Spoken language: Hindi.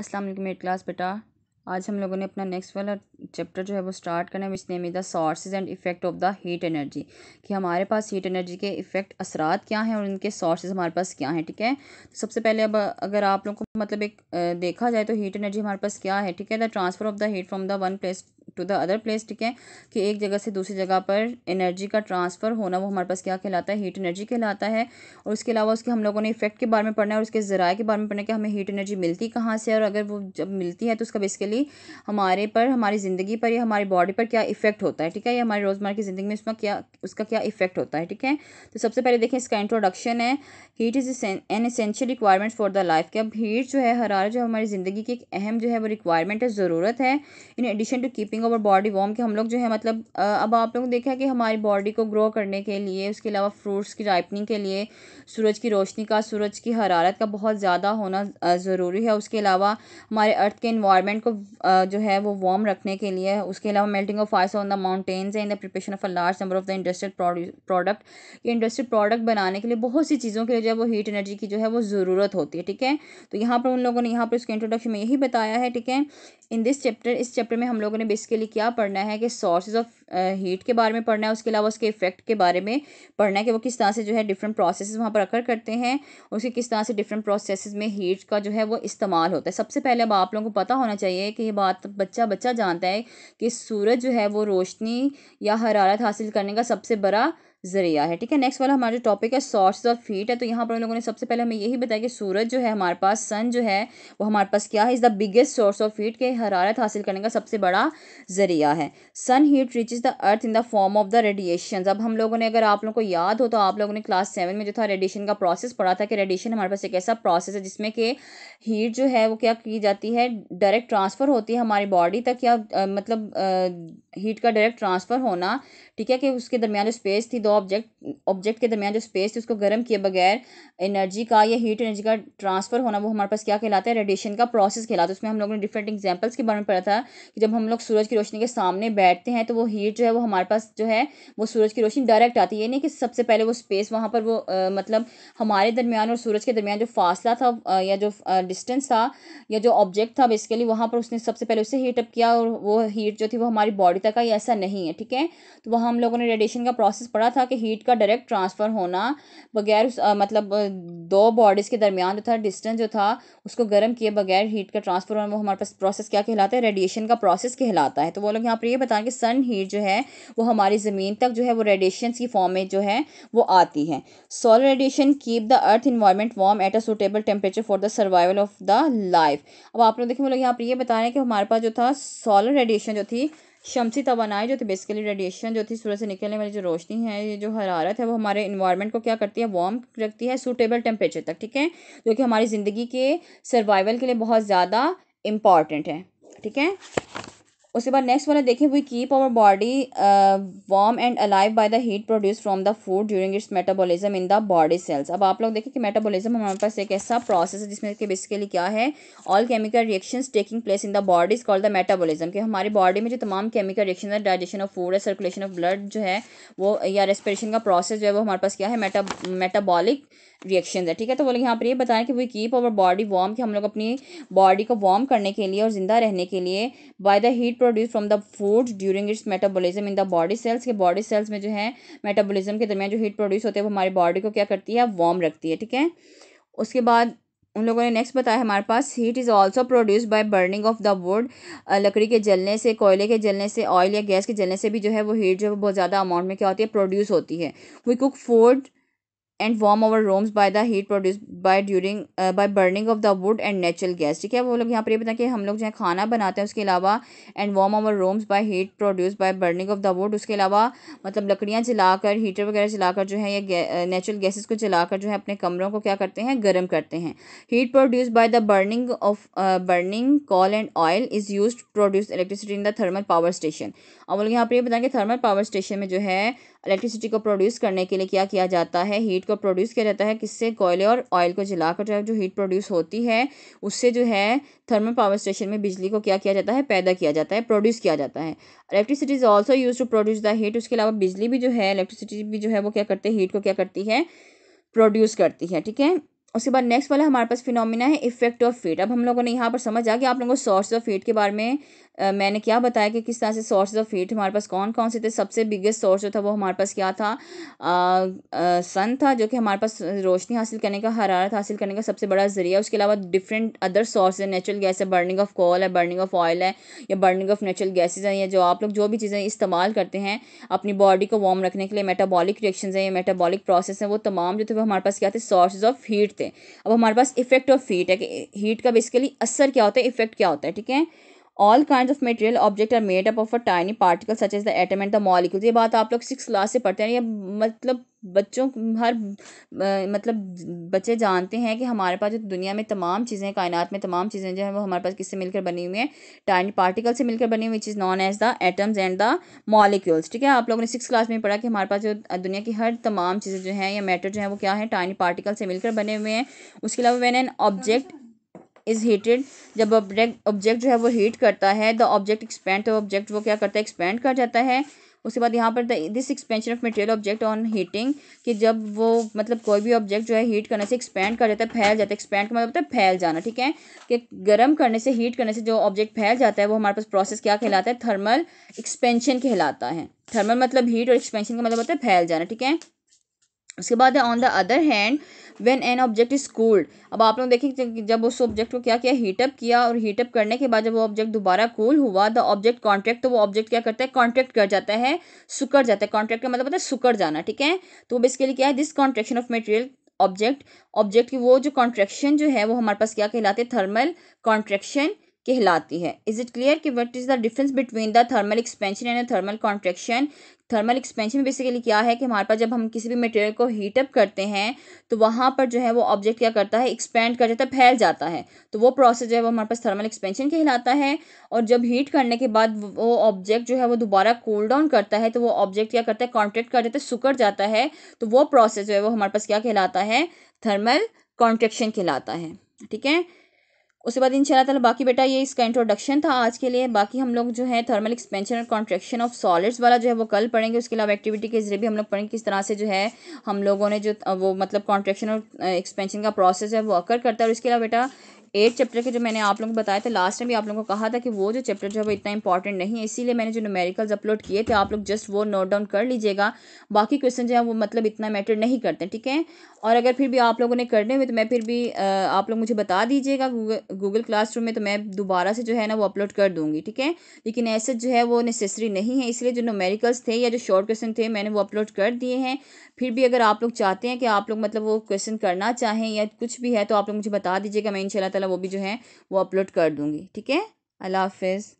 अस्सलाम वालेकुम एट क्लास बेटा आज हम लोगों ने अपना नेक्स्ट वाला चैप्टर जो है वो स्टार्ट करना है which name is the sources and effect of the heat energy कि हमारे पास हीट एनर्जी के इफेक्ट असरात क्या हैं और उनके सोर्सेज हमारे पास क्या हैं ठीक है तो सबसे पहले अब अगर आप लोगों को मतलब एक देखा जाए तो हीट एनर्जी हमारे पास क्या है ठीक है the transfer of the heat from the one place to the other place ठीक है कि एक जगह से दूसरी जगह पर एनर्जी का ट्रांसफ़र होना वो हमारे पास क्या कहलाता है हीट एनर्जी कहलाता है और उसके अलावा उसके हम लोगों ने इफेक्ट के बारे में पढ़ना है और उसके ज़रा के बारे में पढ़ना है कि हमें हीट एनर्जी मिलती कहाँ से और अगर वो जब मिलती है तो उसका बेसिकली हमारे पर हमारी ज़िंदगी पर या हमारी बॉडी पर क्या इफेक्ट होता है ठीक है या हमारे रोज़मर्रा की ज़िंदगी में उसमें क्या उसका क्या इफेक्ट होता है ठीक है तो सबसे पहले देखें इसका इंट्रोडक्शन है heat is an essential requirement for the life कि अब हीट जो है हरार जो हमारी ज़िंदगी की एक अहम जो है वो रिक्वायरमेंट है ज़रूरत है in addition to keeping stretching over body warm कि हम लोग जो है मतलब अब आप लोग देखा कि हमारी बॉडी को ग्रो करने के लिए उसके अलावा फ्रूट्स की राइपनिंग के लिए सूरज की रोशनी का सूरज की हरारत का बहुत ज़्यादा होना ज़रूरी है उसके अलावा हमारे अर्थ के इन्वायरमेंट को जो है वो वार्म रखने के लिए उसके अलावा melting of ice on the mountains and the preparation of a large number of the industrial product ये इंडस्ट्रियल प्रोडक्ट बनाने के लिए बहुत सी चीज़ों के लिए जो है वो हीट एनर्जी की जो है वो ज़रूरत होती है ठीक है तो यहाँ पर उन लोगों ने यहाँ पर उसके इंट्रोडक्शन में यही बताया है ठीक है इन दिस चैप्टर इस चैप्टर में हम लोगों ने बेसिकली क्या पढ़ना है कि सोर्सेज ऑफ हीट के बारे में पढ़ना है उसके अलावा उसके इफेक्ट के बारे में पढ़ना है कि वो किस तरह से जो है डिफरेंट प्रोसेस वहाँ पर अकर करते हैं उसके किस तरह से डिफरेंट प्रोसेस में हीट का जो है वो इस्तेमाल होता है सबसे पहले अब आप लोगों को पता होना चाहिए कि ये बात बच्चा बच्चा जानता है कि सूरज जो है वो रोशनी या हरारत हासिल करने का सबसे बड़ा ज़रिया है ठीक है नेक्स्ट वाला हमारा जो टॉपिक है सोर्स ऑफ हीट है तो यहाँ पर उन लोगों ने सबसे पहले हमें यही बताया कि सूरज जो है हमारे पास सन जो है वो हमारे पास क्या है is the biggest source of heat के हरारत हासिल करने का सबसे बड़ा ज़रिया है sun heat reach the earth in the form of the radiation अब हम लोगों ने अगर आप लोगों को याद हो तो आप लोगों ने क्लास सेवन में जो था रेडिएशन का प्रोसेस पढ़ा था कि रेडिएशन हमारे पास एक ऐसा प्रोसेस है जिसमें कि हीट जो है वो क्या की जाती है डायरेक्ट ट्रांसफ़र होती है हमारी बॉडी तक या मतलब हीट का डायरेक्ट ट्रांसफ़र होना ठीक है कि उसके दरमियान जो स्पेस थी दो ऑब्जेक्ट ऑब्जेक्ट के दरमियान जो स्पेस थी उसको गर्म किए बगैर एनर्जी का या हीट एनर्जी का ट्रांसफ़र होना वो हमारे पास क्या कहलाता है रेडिएशन का प्रोसेस कहलाता है उसमें हम लोगों ने डिफरेंट एग्जाम्पल्स के बारे में पढ़ा था कि जब हम लोग सूरज की रोशनी के सामने बैठते हैं तो वो हीट जो है वो हमारे पास जो है वो सूरज की रोशनी डायरेक्ट आती है ये नहीं कि सबसे पहले वो स्पेस वहाँ पर वो आ, मतलब हमारे दरमियान और सूरज के दरमियान जो फासला था या जो डिस्टेंस था या जो ऑब्जेक्ट था बेसिकली वहाँ पर उसने सबसे पहले उससे हीटअप किया और वो हीट जो थी वो हमारी बॉडी मिलता है कहीं ऐसा नहीं है ठीक है तो वहाँ हम लोगों ने रेडिएशन का प्रोसेस पढ़ा था कि हीट का डायरेक्ट ट्रांसफ़र होना बगैर मतलब दो बॉडीज़ के दरमियान जो था डिस्टेंस जो था उसको गर्म किए बगैर हीट का ट्रांसफ़र होना वो हमारे पास प्रोसेस क्या कहलाता है रेडिएशन का प्रोसेस कहलाता है तो वो लोग यहाँ पर ये बताएँ कि सन हीट जो है वो हमारी ज़मीन तक जो है वो रेडिएशन की फॉर्म में जो है वो आती है solar radiation keep the earth environment warm at a suitable temperature for the survival of the life अब आप लोग देखिए वो लोग यहाँ पर ये बता रहे हैं कि हमारे पास जो था सोलर रेडिएशन जो थी शमसी तोनाएं जो थी बेसिकली रेडिएशन जो थी सूरज से निकलने वाली जो रोशनी है ये जो हरारत है वो हमारे इन्वायरमेंट को क्या करती है वार्म रखती है सूटेबल टेम्परेचर तक ठीक है जो कि हमारी ज़िंदगी के सर्वाइवल के लिए बहुत ज़्यादा इम्पॉर्टेंट है ठीक है उसके बाद नेक्स्ट वाला देखें we keep our body warm and alive by the heat produce from the food during its metabolism in the body cells अब आप लोग देखें कि मेटाबॉलिज्म हमारे पास एक ऐसा प्रोसेस है जिसमें कि बेसिकली क्या है all chemical reaction taking place in the bodies called the metabolism कि हमारी बॉडी में जो तमाम केमिकल रिएक्शन है डाइजेशन ऑफ फूड है सर्कुलेशन ऑफ ब्लड जो है वो या रेस्पिरेशन का प्रोसेस जो है वो हमारे पास क्या है मेटा मेटाबॉलिक रिएक्शन है ठीक है तो वो लोग यहाँ पर ये बताएं कि we keep our body warm कि हम लोग अपनी बॉडी को वार्म करने के लिए और ज़िंदा रहने के लिए by the heat produce from the food during its metabolism in the body cells के बॉडी सेल्स में जो है मेटाबॉलिज्म के दरमियान जो हीट प्रोड्यूस होते हैं वो हमारी बॉडी को क्या करती है वार्म रखती है ठीक है उसके बाद उन लोगों ने नेक्स्ट बताया हमारे पास heat is also produce by burning of the wood लकड़ी के जलने से कोयले के जलने से ऑयल या गैस के जलने से भी जो है वो हीट जो है बहुत ज़्यादा अमाउंट में क्या होती है प्रोड्यूस होती है we cook food and warm over rooms by the heat produce by during by burning of the wood and natural gas ठीक है वो लोग यहाँ पर ये बताएं कि हम लोग जो है खाना बनाते हैं उसके अलावा and warm over rooms by heat produce by burning of the wood उसके अलावा मतलब लकड़ियाँ जलाकर हीटर वगैरह जलाकर जो है ये नेचुरल गैसेस को जलाकर जो है अपने कमरों को क्या करते हैं गर्म करते हैं heat produce by the burning of burning coal and oil is use produce electricity in the thermal power station और वो लोग यहाँ पर ये बताएं कि थर्मल पावर स्टेशन में जो है इलेक्ट्रिसिटी को प्रोड्यूस करने के लिए क्या किया जाता है हीट हीट को प्रोड्यूस किया जाता है किससे कोयले और ऑयल को जलाकर जो हीट प्रोड्यूस होती है उससे जो है थर्मल पावर स्टेशन में बिजली को क्या किया जाता है पैदा किया जाता है प्रोड्यूस किया जाता है electricity is also use to produce the heat उसके अलावा बिजली भी जो है इलेक्ट्रिसिटी भी जो है वो क्या करते हैं हीट को क्या करती है प्रोड्यूस करती है ठीक है उसके बाद नेक्स्ट वाला हमारे पास फिनोमिना है इफेक्ट ऑफ हीट अब हम लोगों ने यहाँ पर समझ आ गया आप लोगों को सोर्स ऑफ हीट के बारे में मैंने क्या बताया कि किस तरह से सोर्सेज ऑफ हीट हमारे पास कौन कौन से थे सबसे बिगेस्ट सोर्स जो था वो हमारे पास क्या था सन था जो कि हमारे पास रोशनी हासिल करने का हरारत हासिल करने का सबसे बड़ा ज़रिया उसके अलावा डिफरेंट अदर सोर्स है नेचुरल गैस है बर्निंग ऑफ कोल है बर्निंग ऑफ ऑयल है या बर्निंग ऑफ नेचुरल गैसेज हैं या जो आप लोग जो भी चीज़ें इस्तेमाल करते हैं अपनी बॉडी को वार्म रखने के लिए मेटाबॉलिक रिएक्शन हैं या मेटाबॉलिक प्रोसेस हैं वो तमाम जो थे वो हमारे पास क्या थे सोर्सेज ऑफ हीट थे अब हमारे पास इफेक्ट ऑफ हीट है कि हीट का बेसिकली असर क्या होता है इफेक्ट क्या होता है ठीक है all kind of material object are made up of a tiny particle such as the atom and the molecule ये बात आप लोग सिक्स क्लास से पढ़ते हैं ये मतलब बच्चों हर मतलब बच्चे जानते हैं कि हमारे पास जो दुनिया में तमाम चीज़ें कायनात में तमाम चीज़ें जो हैं वो हमारे पास किससे मिलकर बनी हुई हैं टाइनी पार्टिकल से मिलकर बनी हुई चीज़ known as the atoms and the molecules ठीक है आप लोगों ने सिक्स क्लास में पढ़ा कि हमारे पास जो दुनिया की हर तमाम चीज़ें जो हैं या मैटर जो है वो क्या है टाइनी पार्टिकल से मिलकर बने हुए हैं उसके अलावा when an object is heated जब ऑब्जेक्ट ऑब्जेक्ट जो है वो हीट करता है द ऑब्जेक्ट एक्सपेंड तो ऑब्जेक्ट वो क्या करता है एक्सपेंड कर जाता है उसके बाद यहाँ पर this expansion of material object on heating कि जब वो मतलब कोई भी ऑब्जेक्ट जो है हीट करने से एक्सपेंड कर जाता है फैल जाता है एक्सपेंड का मतलब होता है फैल जाना ठीक है कि गर्म करने से हीट करने से जो ऑब्जेक्ट फैल जाता है वो हमारे पास प्रोसेस क्या कहलाता है थर्मल एक्सपेंशन कहलाता है थर्मल मतलब हीट और एक्सपेंशन का मतलब होता है फैल जाना ठीक है उसके बाद है on the other hand when an object is cooled अब आप लोग देखें जब उस ऑब्जेक्ट को क्या किया हीटअप किया और हीटअप करने के बाद जब वो ऑब्जेक्ट दोबारा कूल हुआ द ऑब्जेक्ट कॉन्ट्रैक्ट तो वो ऑब्जेक्ट क्या करता है कॉन्ट्रैक्ट कर जाता है सुकड़ जाता है कॉन्ट्रैक्ट का मतलब होता है सुकड़ जाना ठीक है तो बेसिकली क्या है this contraction of material object object की वो जो कॉन्ट्रेक्शन जो है वो हमारे पास क्या कहलाते हैं थर्मल कॉन्ट्रेक्शन कहलाती है इज इट क्लियर कि what is the difference between the thermal expansion and thermal contraction thermal expansion basically क्या है कि हमारे पास जब हम किसी भी मटेरियल को हीटअप करते हैं तो वहाँ पर जो है वो ऑब्जेक्ट क्या करता है एक्सपेंड कर जाता है फैल जाता है तो वो प्रोसेस जो है वो हमारे पास थर्मल एक्सपेंशन कहलाता है और जब हीट करने के बाद वो ऑब्जेक्ट जो है वो दोबारा कूल डाउन करता है तो वो ऑब्जेक्ट क्या करता है कॉन्ट्रैक्ट कर जाता है सुकड़ जाता है तो वो प्रोसेस जो है वो हमारे पास क्या कहलाता है थर्मल कॉन्ट्रेक्शन कहलाता है ठीक है उसके बाद इन तला बाकी बेटा ये इसका इंट्रोडक्शन था आज के लिए बाकी हम लोग जो है थर्मल एक्सपेंशन और कॉन्ट्रेक्शन ऑफ सॉलिड्स वाला जो है वो कल पढ़ेंगे उसके अलावा एक्टिविटी के जरिए भी हम लोग पढ़ेंगे किस तरह से जो है हम लोगों ने जो वो मतलब कॉन्ट्रेक्शन और एक्सपेंशन का प्रोसेस है वो अकर करता है और इसके अलावा बेटा एट चैप्टर के जो मैंने आप लोगों को बताया था लास्ट टाइम भी आप लोगों को कहा था कि वो जो चैप्टर जो है वो इतना इंपॉर्टेंट नहीं है इसीलिए मैंने जो नोमेरिकल्स अपलोड किए थे आप लोग जस्ट वो नोट डाउन कर लीजिएगा बाकी क्वेश्चन जो है वो मतलब इतना मैटर नहीं करते ठीक है और अगर फिर भी आप लोगों ने करने हुए तो मैं फिर भी आप लोग मुझे बता दीजिएगा गूगल गूगल क्लासरूम में तो मैं दोबारा से जो है ना वो अपलोड कर दूँगी ठीक है लेकिन ऐसे जो है वो नेसेसरी नहीं है इसलिए जो नोमेरिकल्स थे या जो शॉर्ट क्वेश्चन थे मैंने वो अपलोड कर दिए हैं फिर भी अगर आप लोग चाहते हैं कि आप लोग मतलब वो क्वेश्चन करना चाहें या कुछ भी है तो आप लोग मुझे बता दीजिएगा मैं इन शाला वो भी जो है वो अपलोड कर दूँगी ठीक है अल्लाह हाफिज़